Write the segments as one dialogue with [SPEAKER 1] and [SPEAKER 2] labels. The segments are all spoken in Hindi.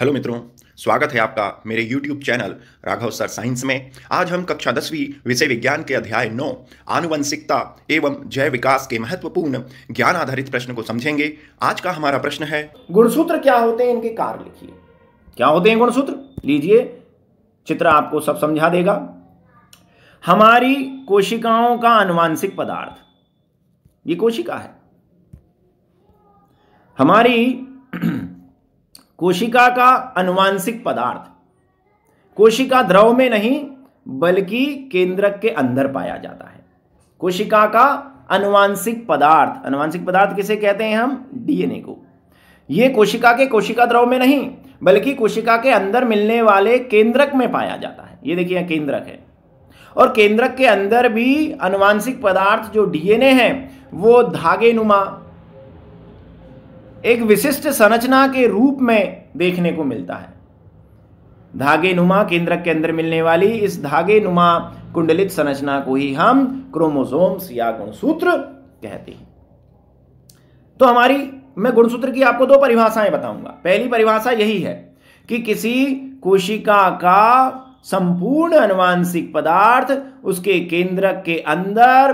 [SPEAKER 1] हेलो मित्रों स्वागत है आपका मेरे YouTube channel Raghav sir science में आज हम कक्षा दसवीं विषय विज्ञान के अध्याय नौ आनुवंशिकता एवं जैव विकास के महत्वपूर्ण ज्ञान आधारित प्रश्न को समझेंगे आज का हमारा प्रश्न है गुणसूत्र क्या होते हैं इनके कार्य लिखिए क्या होते हैं गुणसूत्र लीजिए चित्र आपको सब समझा देगा हमारी कोशिकाओं का अनुवांशिक पदार्थ ये कोशिका है हमारी कोशिका का अनुवांशिक पदार्थ कोशिका द्रव में नहीं बल्कि केंद्रक के अंदर पाया जाता है कोशिका का अनुवांशिक पदार्थ अनुवांशिक पदार्थ किसे कहते हैं हम डीएनए को यह कोशिका के कोशिका द्रव में नहीं बल्कि कोशिका के अंदर मिलने वाले केंद्रक में पाया जाता है ये देखिए केंद्रक है और केंद्रक के अंदर भी अनुवांशिक पदार्थ जो डीएनए है वो धागे नुमा एक विशिष्ट संरचना के रूप में देखने को मिलता है धागे नुमा केंद्रक के अंदर मिलने वाली इस धागे नुमा कुंडलित संरचना को ही हम क्रोमोसोम्स या गुणसूत्र कहते हैं तो हमारी मैं गुणसूत्र की आपको दो परिभाषाएं बताऊंगा पहली परिभाषा यही है कि किसी कोशिका का संपूर्ण अनुवांशिक पदार्थ उसके केंद्रक के अंदर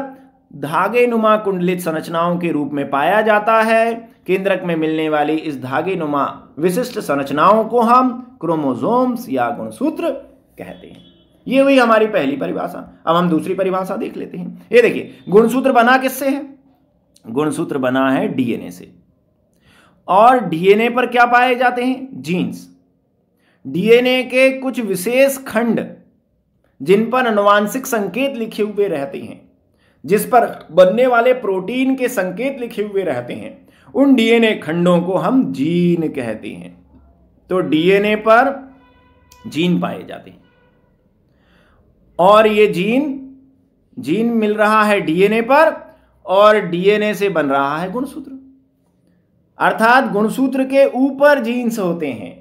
[SPEAKER 1] धागे नुमा कुंडलित संरचनाओं के रूप में पाया जाता है केंद्रक में मिलने वाली इस धागे नुमा विशिष्ट संरचनाओं को हम क्रोमोजोम्स या गुणसूत्र कहते हैं ये हुई हमारी पहली परिभाषा अब हम दूसरी परिभाषा देख लेते हैं ये देखिए गुणसूत्र बना किससे है गुणसूत्र बना है डीएनए से और डीएनए पर क्या पाए जाते हैं जीन्स डीएनए के कुछ विशेष खंड जिन पर अनुवांशिक संकेत लिखे हुए रहते हैं जिस पर बनने वाले प्रोटीन के संकेत लिखे हुए रहते हैं उन डीएनए खंडों को हम जीन कहते हैं तो डीएनए पर जीन पाए जाते हैं और ये जीन जीन मिल रहा है डीएनए पर और डीएनए से बन रहा है गुणसूत्र अर्थात गुणसूत्र के ऊपर जीन्स होते हैं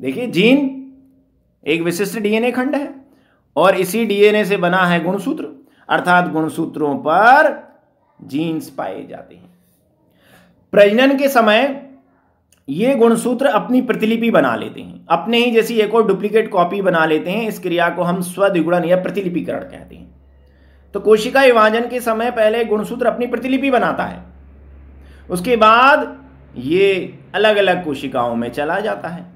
[SPEAKER 1] देखिए जीन एक विशिष्ट डीएनए खंड है और इसी डीएनए से बना है गुणसूत्र अर्थात गुणसूत्रों पर जीन्स पाए जाते हैं प्रजनन के समय ये गुणसूत्र अपनी प्रतिलिपि बना लेते हैं अपने ही जैसी एक और डुप्लीकेट कॉपी बना लेते हैं इस क्रिया को हम स्वद्विगुणन या प्रतिलिपिकरण कहते हैं तो कोशिका विभाजन के समय पहले गुणसूत्र अपनी प्रतिलिपि बनाता है उसके बाद ये अलग अलग कोशिकाओं में चला जाता है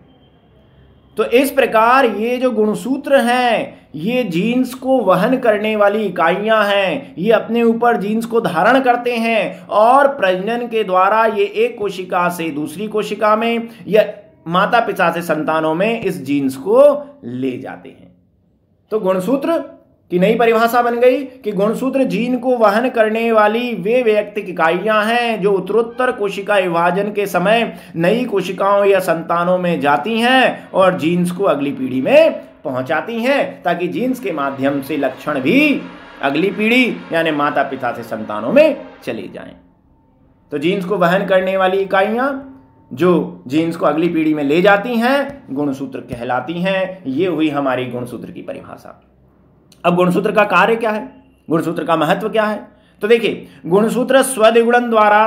[SPEAKER 1] तो इस प्रकार ये जो गुणसूत्र हैं ये जीन्स को वहन करने वाली इकाइयां हैं ये अपने ऊपर जीन्स को धारण करते हैं और प्रजनन के द्वारा ये एक कोशिका से दूसरी कोशिका में या माता पिता से संतानों में इस जीन्स को ले जाते हैं तो गुणसूत्र कि नई परिभाषा बन गई कि गुणसूत्र जीन को वहन करने वाली वे व्यक्तिक इकाइयां हैं जो उत्तरोत्तर कोशिका विभाजन के समय नई कोशिकाओं या संतानों में जाती हैं और जीन्स को अगली पीढ़ी में पहुंचाती हैं ताकि जीन्स के माध्यम से लक्षण भी अगली पीढ़ी यानी माता पिता से संतानों में चले जाएं तो जीन्स को वहन करने वाली इकाइयां जो जीन्स को अगली पीढ़ी में ले जाती हैं गुणसूत्र कहलाती हैं ये हुई हमारी गुणसूत्र की परिभाषा अब गुणसूत्र का कार्य क्या है गुणसूत्र का महत्व क्या है तो देखिए गुणसूत्र स्वदिगुणन द्वारा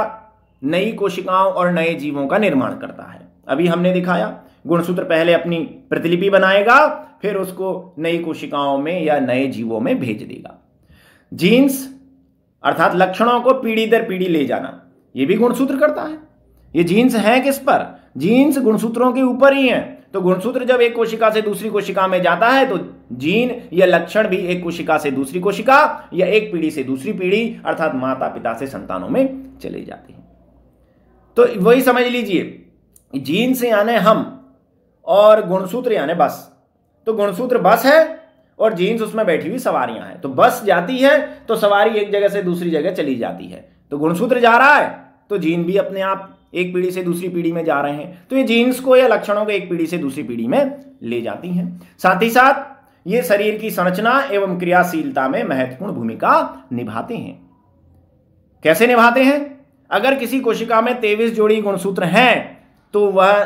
[SPEAKER 1] नई कोशिकाओं और नए जीवों का निर्माण करता है अभी हमने दिखाया गुणसूत्र पहले अपनी प्रतिलिपि बनाएगा फिर उसको नई कोशिकाओं में या नए जीवों में भेज देगा जीन्स अर्थात लक्षणों को पीढ़ी दर पीढ़ी ले जाना यह भी गुणसूत्र करता है ये जीन्स है किस पर जीन्स गुणसूत्रों के ऊपर ही है तो गुणसूत्र जब एक कोशिका से दूसरी कोशिका में जाता है तो जीन या लक्षण भी एक कोशिका से दूसरी कोशिका या एक पीढ़ी से दूसरी पीढ़ी अर्थात माता पिता से संतानों में चले जाते हैं तो वही समझ लीजिए जीन से आने हम और गुणसूत्र यानी बस तो गुणसूत्र बस है और जीन्स उसमें बैठी हुई सवारियां हैं तो बस जाती है तो सवारी एक जगह से दूसरी जगह चली जाती है तो गुणसूत्र जा रहा है तो जीन भी अपने आप एक पीढ़ी से दूसरी पीढ़ी में जा रहे हैं तो ये जीन्स को या लक्षणों को एक पीढ़ी से दूसरी पीढ़ी में ले जाती हैं साथ ही साथ ये शरीर की संरचना एवं क्रियाशीलता में महत्वपूर्ण भूमिका निभाते हैं कैसे निभाते हैं अगर किसी कोशिका में तेवीस जोड़ी गुणसूत्र हैं तो वह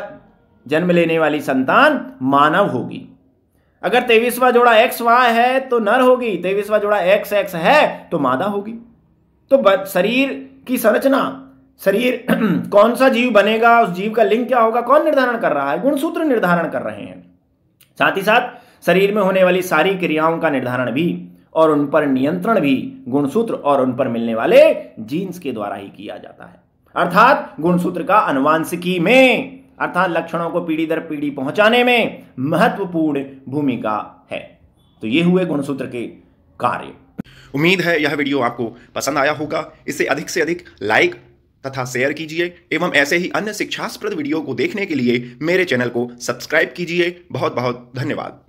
[SPEAKER 1] जन्म लेने वाली संतान मानव होगी अगर तेईसवा जोड़ा एक्स वाय है तो नर होगी तेईसवा जोड़ा एक्स एक्स है तो मादा होगी तो शरीर की संरचना शरीर कौन सा जीव बनेगा उस जीव का लिंग क्या होगा कौन निर्धारण कर रहा है गुणसूत्र निर्धारण कर रहे हैं साथ ही साथ शरीर में होने वाली सारी क्रियाओं का निर्धारण भी और उन पर नियंत्रण भी गुणसूत्र और उन पर मिलने वाले जीन्स के द्वारा ही किया जाता है अर्थात गुणसूत्र का अनुवांशिकी में अर्थात लक्षणों को पीढ़ी दर पीढ़ी पहुंचाने में महत्वपूर्ण भूमिका है तो ये हुए गुणसूत्र के कार्य उम्मीद है यह वीडियो आपको पसंद आया होगा इसे अधिक से अधिक लाइक तथा शेयर कीजिए एवं ऐसे ही अन्य शिक्षास्प्रद वीडियो को देखने के लिए मेरे चैनल को सब्सक्राइब कीजिए बहुत बहुत धन्यवाद